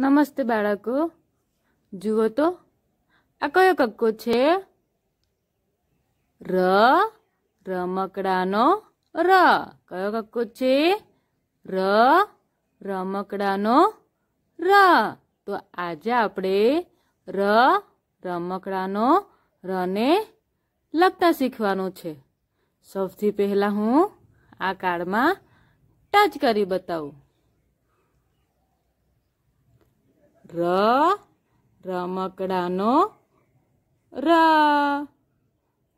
નમસ્તે બાળકો જુઓ તો આ કયો કક્કો છે ર રમકડાનો ર કયો કક્કો છે ર રમકડાનો ર તો આજે આપણે ર રમકડાનો રને લગતા શીખવાનું છે સૌથી પહેલાં હું આ કાર્ડમાં ટચ કરી બતાવું ર રમકડાનો ર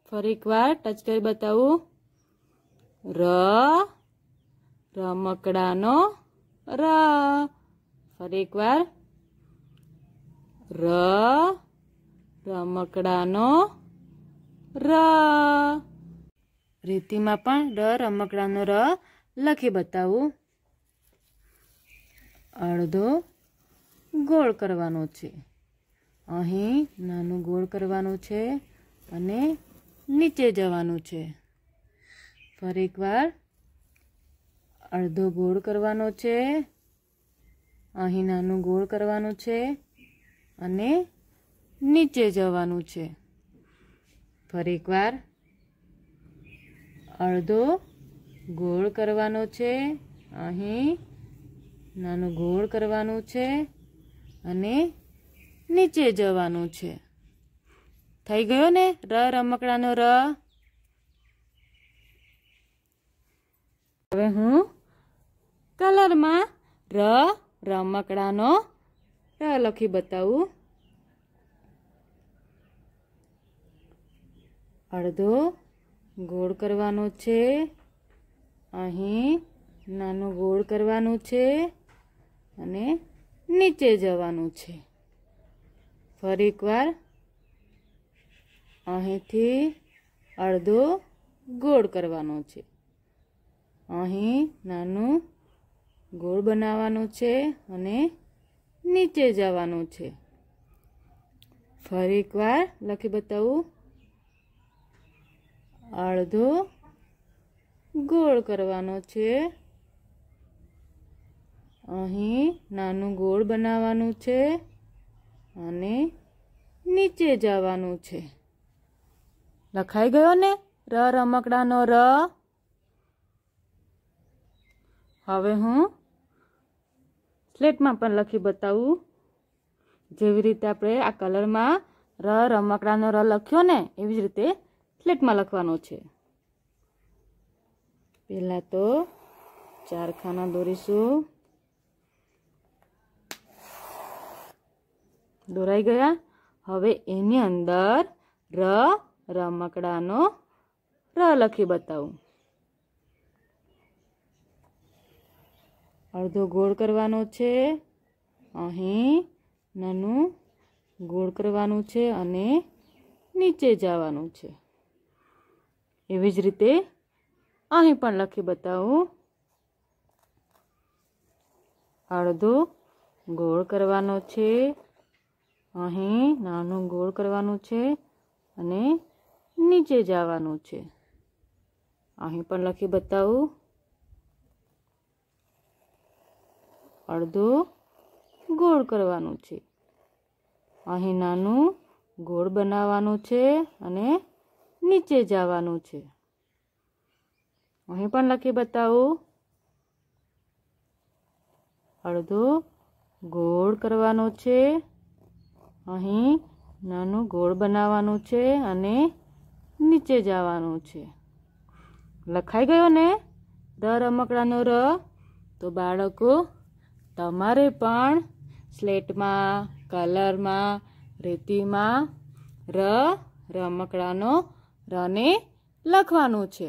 ફરી એકવાર ટચ કરી બતાવું ર રમકડાનો ર ફરી એકવાર ર રમકડાનો ર રીતિમાં પણ ર રમકડાનો ર લખી બતાવું અડધો ગોળ કરવાનો છે અહીં નાનું ગોળ કરવાનું છે અને નીચે જવાનું છે ફરી એકવાર અડધો ગોળ કરવાનો છે અહીં નાનું ગોળ કરવાનું છે અને નીચે જવાનું છે ફરી એકવાર અડધો ગોળ કરવાનો છે અહીં નાનું ગોળ કરવાનું છે અને નીચે જવાનું છે થઈ ગયો ને ર રમકડાનો ર હવે હું કલરમાં ર રમકડાનો ર લખી બતાવું અડધો ગોળ કરવાનો છે અહીં નાનું ગોળ કરવાનું છે અને નીચે જવાનું છે ફરી એકવાર અહીંથી અડધો ગોળ કરવાનો છે અહીં નાનું ગોળ બનાવવાનું છે અને નીચે જવાનું છે ફરી એકવાર લખી બતાવું અડધો ગોળ કરવાનો છે અહીં નાનું ગોળ બનાવવાનું છે અને નીચે જવાનું છે લખાઈ ગયો ને ર રમકડાનો ર હવે હું સ્લેટમાં પણ લખી બતાવું જેવી રીતે આપણે આ કલરમાં ર રમકડાનો ર લખ્યો ને એવી જ રીતે સ્લેટમાં લખવાનો છે પહેલાં તો ચારખાના દોરીશું દોરાઈ ગયા હવે એની અંદર ર રમકડાનો ર લખી બતાવું અડધો ગોળ કરવાનો છે અહીં નાનું ગોળ કરવાનું છે અને નીચે જવાનું છે એવી જ રીતે અહીં પણ લખી બતાવું અડધો ગોળ કરવાનો છે અહીં નાનું ગોળ કરવાનું છે અને નીચે જવાનું છે અહીં પણ લખી બતાવું અડધો ગોળ કરવાનું છે અહીં નાનું ગોળ બનાવવાનું છે અને નીચે જવાનું છે અહીં પણ લખી બતાવું અડધો ગોળ કરવાનો છે અહીં નાનું ગોળ બનાવવાનું છે અને નીચે જવાનું છે લખાઈ ગયો ને ર રમકડાનો ર તો બાળકો તમારે પણ સ્લેટમાં કલરમાં રેતીમાં ર રમકડાનો રને લખવાનું છે